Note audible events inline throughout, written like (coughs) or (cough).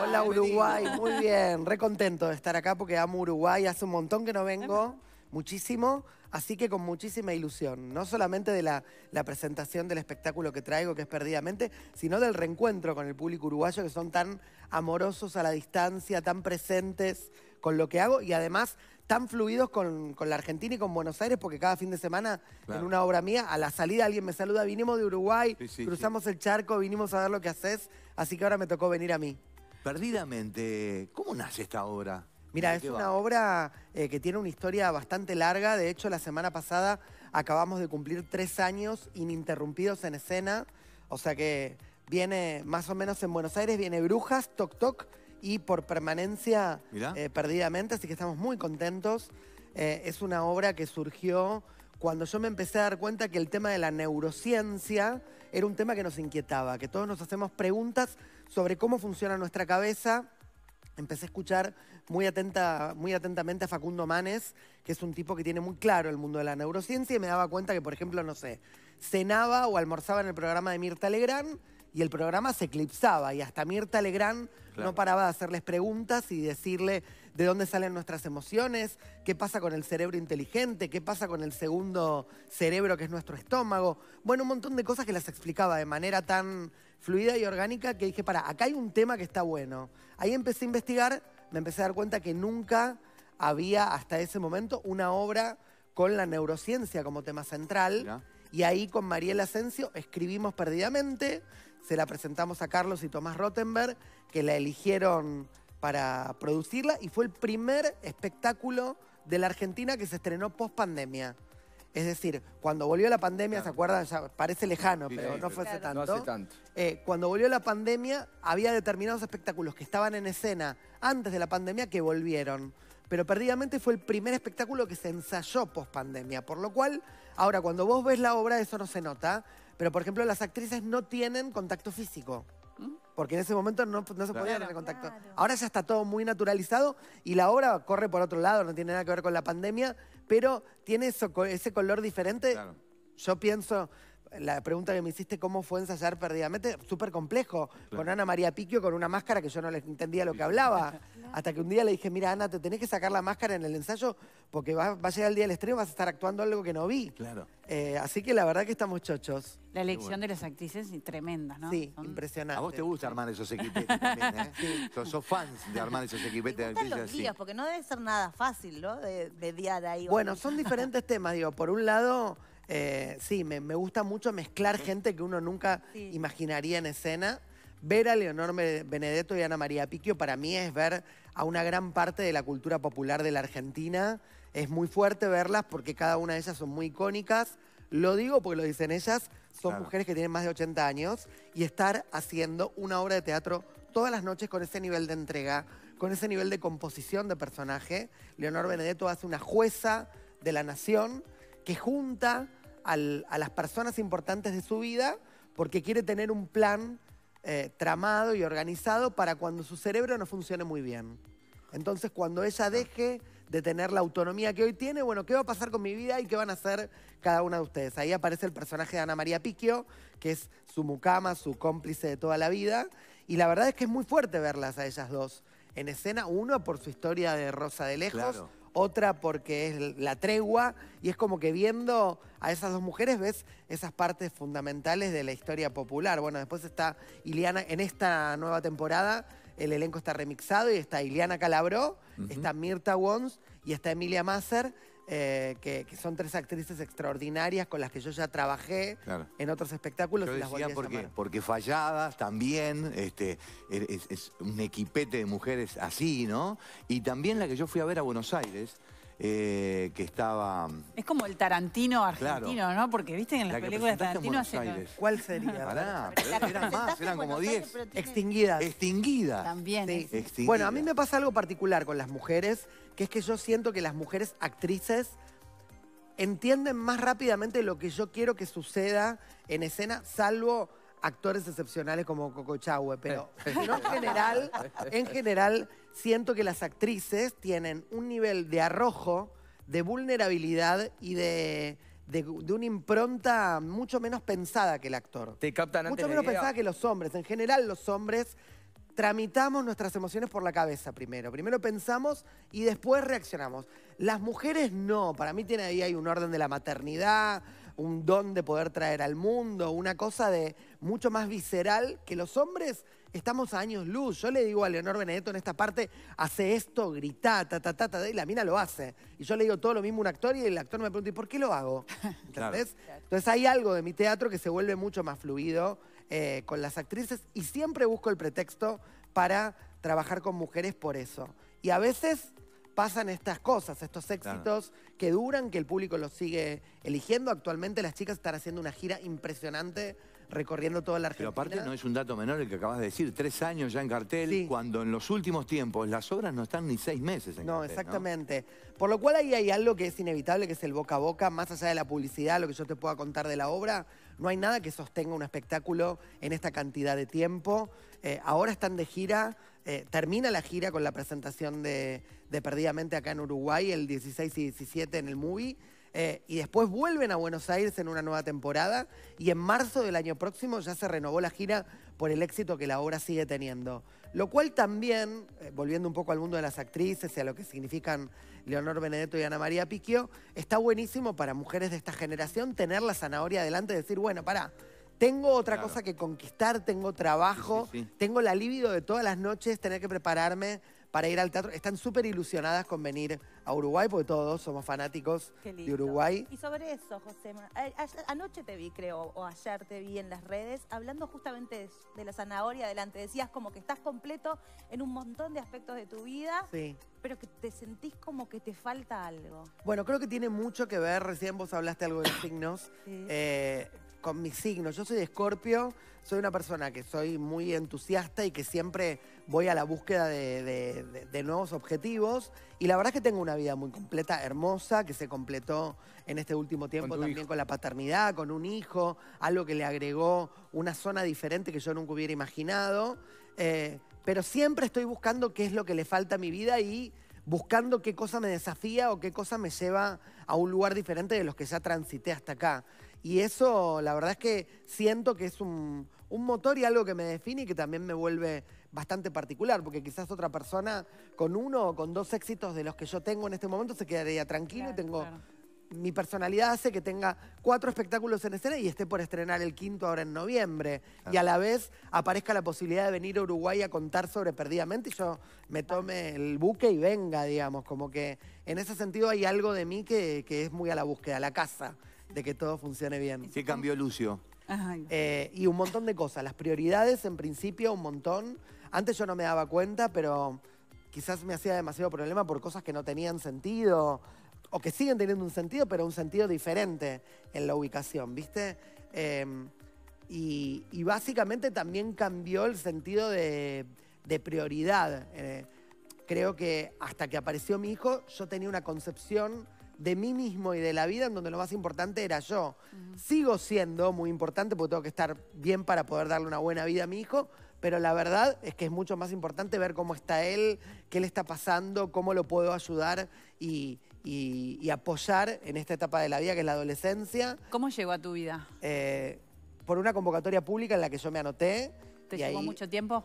Hola Uruguay, muy bien, re contento de estar acá porque amo Uruguay, hace un montón que no vengo, muchísimo, así que con muchísima ilusión, no solamente de la presentación del espectáculo que traigo, que es Perdidamente, sino del reencuentro con el público uruguayo, que son tan amorosos a la distancia, tan presentes, con lo que hago y además tan fluidos con, la Argentina y con Buenos Aires, porque cada fin de semana en una obra mía, a la salida alguien me saluda, vinimos de Uruguay, cruzamos el charco, vinimos a ver lo que haces, así que ahora me tocó venir a mí. Perdidamente, ¿cómo nace esta obra? Mira, es una obra eh, que tiene una historia bastante larga. De hecho, la semana pasada acabamos de cumplir tres años ininterrumpidos en escena. O sea que viene más o menos en Buenos Aires, viene Brujas, Toc Toc, y por permanencia eh, perdidamente, así que estamos muy contentos. Eh, es una obra que surgió cuando yo me empecé a dar cuenta que el tema de la neurociencia era un tema que nos inquietaba, que todos nos hacemos preguntas sobre cómo funciona nuestra cabeza. Empecé a escuchar muy, atenta, muy atentamente a Facundo Manes, que es un tipo que tiene muy claro el mundo de la neurociencia, y me daba cuenta que, por ejemplo, no sé, cenaba o almorzaba en el programa de Mirta Legrand y el programa se eclipsaba y hasta Mirta Legrand no paraba de hacerles preguntas y decirle de dónde salen nuestras emociones, qué pasa con el cerebro inteligente, qué pasa con el segundo cerebro que es nuestro estómago. Bueno, un montón de cosas que las explicaba de manera tan fluida y orgánica que dije, para, acá hay un tema que está bueno. Ahí empecé a investigar, me empecé a dar cuenta que nunca había hasta ese momento una obra con la neurociencia como tema central. Y ahí con Mariela Asensio escribimos perdidamente, se la presentamos a Carlos y Tomás Rottenberg, que la eligieron para producirla y fue el primer espectáculo de la Argentina que se estrenó post pandemia. Es decir, cuando volvió la pandemia, ¿se acuerdan? parece lejano, pero no fue hace tanto. Eh, cuando volvió la pandemia, había determinados espectáculos que estaban en escena antes de la pandemia que volvieron. Pero perdidamente fue el primer espectáculo que se ensayó post pandemia. Por lo cual, ahora cuando vos ves la obra, eso no se nota. Pero, por ejemplo, las actrices no tienen contacto físico. Porque en ese momento no, se podía tener contacto. Ahora ya está todo muy naturalizado y la obra corre por otro lado, no tiene nada que ver con la pandemia, pero tiene ese color diferente. Yo pienso, la pregunta que me hiciste, ¿cómo fue ensayar perdidamente? Súper complejo, con Ana María Piquio, con una máscara que yo no les entendía lo que hablaba. (laughs) Hasta que un día le dije, mira Ana, te tenés que sacar la máscara en el ensayo porque va, a llegar el día del estreno vas a estar actuando algo que no vi. Claro. Eh, así que la verdad que estamos chochos. La elección de las actrices es tremenda, ¿no? Sí, impresionante. A vos te gusta armar esos equipetes también, ¿eh? (laughs) sí. Sos, fans de armar esos equipetes. Me los días, porque no debe ser nada fácil, ¿no? De día a ahí. Bueno, son diferentes (laughs) temas, digo. Por un lado... Eh, sí, me, gusta mucho mezclar gente que uno nunca imaginaría en escena. Ver a Leonor Benedetto y Ana María Picchio para mí es ver a una gran parte de la cultura popular de la Argentina. Es muy fuerte verlas porque cada una de ellas son muy icónicas. Lo digo porque lo dicen ellas, son mujeres que tienen más de 80 años y estar haciendo una obra de teatro todas las noches con ese nivel de entrega, con ese nivel de composición de personaje. Leonor Benedetto hace una jueza de la nación que junta a las personas importantes de su vida porque quiere tener un plan eh, tramado y organizado para cuando su cerebro no funcione muy bien. Entonces, cuando ella deje de tener la autonomía que hoy tiene, bueno, ¿qué va a pasar con mi vida y qué van a hacer cada una de ustedes? Ahí aparece el personaje de Ana María Piquio, que es su mucama, su cómplice de toda la vida. Y la verdad es que es muy fuerte verlas a ellas dos en escena, uno por su historia de Rosa de Lejos, otra porque es la tregua, y es como que viendo a esas dos mujeres ves esas partes fundamentales de la historia popular. Bueno, después está Iliana, en esta nueva temporada el elenco está remixado y está Iliana Calabró, está Mirta Wons y está Emilia Masser eh, que, son tres actrices extraordinarias con las que yo ya trabajé en otros espectáculos. y las a porque, porque falladas también, este, es, es un equipete de mujeres así, ¿no? Y también la que yo fui a ver a Buenos Aires, eh, que estaba... Es como el Tarantino argentino, ¿no? Porque viste en las la de Tarantino ¿Cuál sería? (laughs) Pará, eran más, eran como 10. Extinguidas. Extinguidas. También. Bueno, a mí me pasa algo particular con las mujeres, que es que yo siento que las mujeres actrices entienden más rápidamente lo que yo quiero que suceda en escena, salvo actores excepcionales como Coco Chahue, pero (laughs) en general, en general siento que las actrices tienen un nivel de arrojo, de vulnerabilidad y de, una impronta mucho menos pensada que el actor. Te captan Mucho menos pensada que los hombres. En general los hombres tramitamos nuestras emociones por la cabeza primero. Primero pensamos y después reaccionamos. Las mujeres no. Para mí tiene ahí hay un orden de la maternidad, un don de poder traer al mundo, una cosa de mucho más visceral que los hombres estamos a años luz. Yo le digo a Leonor Benedetto en esta parte, hace esto, grita, ta, ta, ta, ta, y la mina lo hace. Y yo le digo todo lo mismo a un actor y el actor me pregunta, ¿y por qué lo hago? (laughs) ¿Entendés? Entonces hay algo de mi teatro que se vuelve mucho más fluido eh, con las actrices y siempre busco el pretexto para trabajar con mujeres por eso. Y a veces pasan estas cosas, estos éxitos que duran, que el público los sigue eligiendo. Actualmente las chicas están haciendo una gira impresionante recorriendo toda la Argentina. Pero aparte no es un dato menor el que acabas de decir, tres años ya en cartel, cuando en los últimos tiempos las obras no están ni seis meses en no, cartel. Exactamente. No, exactamente. Por lo cual ahí hay algo que es inevitable, que es el boca a boca, más allá de la publicidad, lo que yo te pueda contar de la obra, no hay nada que sostenga un espectáculo en esta cantidad de tiempo. Eh, ahora están de gira, eh, termina la gira con la presentación de, de Perdidamente acá en Uruguay, el 16 y 17 en el Movie. Eh, y después vuelven a Buenos Aires en una nueva temporada y en marzo del año próximo ya se renovó la gira por el éxito que la obra sigue teniendo. Lo cual también, eh, volviendo un poco al mundo de las actrices y a lo que significan Leonor Benedetto y Ana María Piquio, está buenísimo para mujeres de esta generación tener la zanahoria adelante y decir, bueno, para, tengo otra cosa que conquistar, tengo trabajo, tengo la libido de todas las noches, tener que prepararme para ir al teatro. Están súper ilusionadas con venir a Uruguay, porque todos somos fanáticos de Uruguay. Y sobre eso, José, anoche te vi, creo, o ayer te vi en las redes, hablando justamente de, la zanahoria adelante. Decías como que estás completo en un montón de aspectos de tu vida. pero que te sentís como que te falta algo. Bueno, creo que tiene mucho que ver, recién vos hablaste algo de signos, eh, con mi signo. Yo soy de Escorpio, soy una persona que soy muy entusiasta y que siempre voy a la búsqueda de, nuevos objetivos. Y la verdad es que tengo una vida muy completa, hermosa, que se completó en este último tiempo también con la paternidad, con un hijo, algo que le agregó una zona diferente que yo nunca hubiera imaginado. Eh, pero siempre estoy buscando qué es lo que le falta a mi vida y buscando qué cosa me desafía o qué cosa me lleva a un lugar diferente de los que ya transité hasta acá. Y eso, la verdad es que siento que es un, motor y algo que me define y que también me vuelve bastante particular, porque quizás otra persona con uno o con dos éxitos de los que yo tengo en este momento se quedaría tranquilo y tengo mi personalidad hace que tenga cuatro espectáculos en escena y esté por estrenar el quinto ahora en noviembre. Y a la vez aparezca la posibilidad de venir a Uruguay a contar sobre Perdidamente y yo me tome el buque y venga, digamos. Como que en ese sentido hay algo de mí que, es muy a la búsqueda, a la casa, de que todo funcione bien. ¿Qué cambió Lucio? Eh, y un montón de cosas. Las prioridades, en principio, un montón. Antes yo no me daba cuenta, pero quizás me hacía demasiado problema por cosas que no tenían sentido o que siguen teniendo un sentido, pero un sentido diferente en la ubicación, ¿viste? Em, y, básicamente también cambió el sentido de, prioridad. Eh, creo que hasta que apareció mi hijo, yo tenía una concepción de mí mismo y de la vida en donde lo más importante era yo. Sigo siendo muy importante porque tengo que estar bien para poder darle una buena vida a mi hijo, pero la verdad es que es mucho más importante ver cómo está él, qué le está pasando, cómo lo puedo ayudar y, y, apoyar en esta etapa de la vida que es la adolescencia. ¿Cómo llegó a tu vida? Eh, por una convocatoria pública en la que yo me anoté. ¿Te llevó mucho tiempo?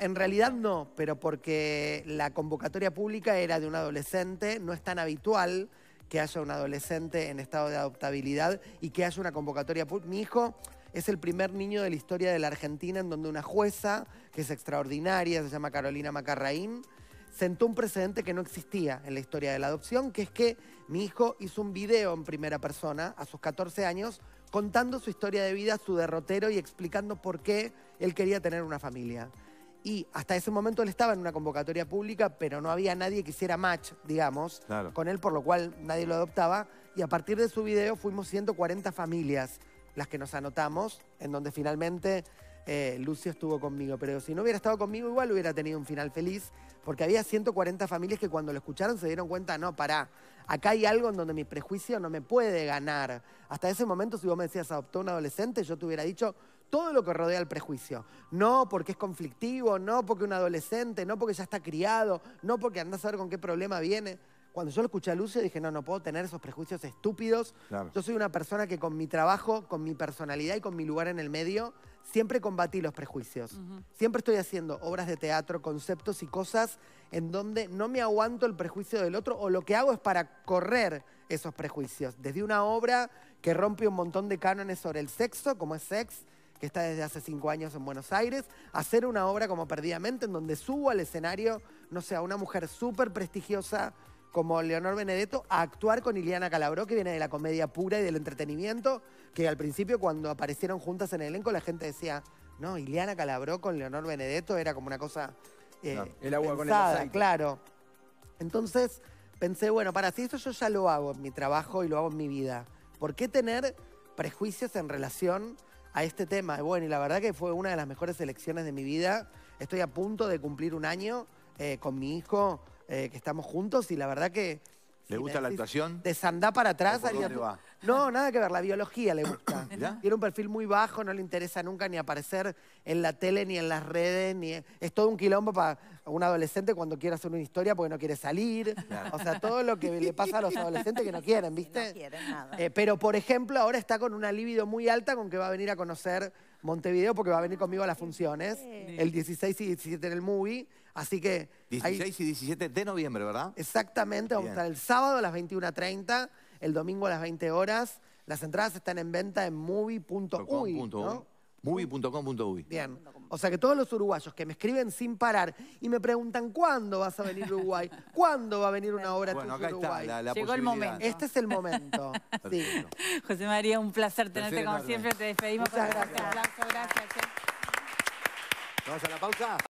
En realidad no, pero porque la convocatoria pública era de un adolescente, no es tan habitual que haya un adolescente en estado de adoptabilidad y que haya una convocatoria pública. Mi hijo es el primer niño de la historia de la Argentina en donde una jueza, que es extraordinaria, se llama Carolina Macarraín, sentó un precedente que no existía en la historia de la adopción, que es que mi hijo hizo un video en primera persona a sus 14 años contando su historia de vida, su derrotero y explicando por qué él quería tener una familia. Y hasta ese momento él estaba en una convocatoria pública, pero no había nadie que hiciera match, digamos, con él, por lo cual nadie lo adoptaba. Y a partir de su video fuimos 140 familias las que nos anotamos, en donde finalmente eh, Lucio estuvo conmigo, pero si no hubiera estado conmigo igual hubiera tenido un final feliz, porque había 140 familias que cuando lo escucharon se dieron cuenta, no, pará, acá hay algo en donde mi prejuicio no me puede ganar. Hasta ese momento, si vos me decías adoptó un adolescente, yo te hubiera dicho todo lo que rodea el prejuicio. No porque es conflictivo, no porque un adolescente, no porque ya está criado, no porque anda a ver con qué problema viene. Cuando yo lo escuché a Lucio dije, no, no puedo tener esos prejuicios estúpidos. Yo soy una persona que con mi trabajo, con mi personalidad y con mi lugar en el medio siempre combatí los prejuicios. Siempre estoy haciendo obras de teatro, conceptos y cosas en donde no me aguanto el prejuicio del otro o lo que hago es para correr esos prejuicios. Desde una obra que rompe un montón de cánones sobre el sexo, como es Sex, que está desde hace cinco años en Buenos Aires, hacer una obra como Perdidamente, en donde subo al escenario, no sé, a una mujer súper prestigiosa como Leonor Benedetto a actuar con Iliana Calabró, que viene de la comedia pura y del entretenimiento, que al principio cuando aparecieron juntas en el elenco la gente decía, no, Iliana Calabró con Leonor Benedetto era como una cosa... Eh, el agua con el Claro. Entonces pensé, bueno, para si eso yo ya lo hago en mi trabajo y lo hago en mi vida, ¿por qué tener prejuicios en relación a este tema? bueno, y la verdad que fue una de las mejores elecciones de mi vida. Estoy a punto de cumplir un año eh, con mi hijo eh, que estamos juntos y la verdad que... ¿Le gusta la actuación? De para atrás. No, nada que ver, la biología le gusta. (coughs) Tiene un perfil muy bajo, no le interesa nunca ni aparecer en la tele, ni en las redes, ni es todo un quilombo para un adolescente cuando quiere hacer una historia porque no quiere salir. O sea, todo lo que le pasa a los adolescentes que no quieren, (laughs) ¿viste? No quieren nada. Eh, pero, por ejemplo, ahora está con una libido muy alta con que va a venir a conocer Montevideo porque va a venir conmigo a las funciones. El 16 y 17 en el movie. Así que... 16 y 17 de noviembre, ¿verdad? Exactamente, vamos a estar el sábado a las 21.30, el domingo a las 20 horas. Las entradas están en venta en movie.uy, ¿no? Movie.com.uy. Bien. O sea que todos los uruguayos que me escriben sin parar y me preguntan cuándo vas a venir a Uruguay, cuándo va a venir una obra bueno, Llegó el momento. Este es el momento. (laughs) José María, un placer tenerte como siempre. Te despedimos. Muchas gracias. Un gracias. Eh. Vamos a la pausa.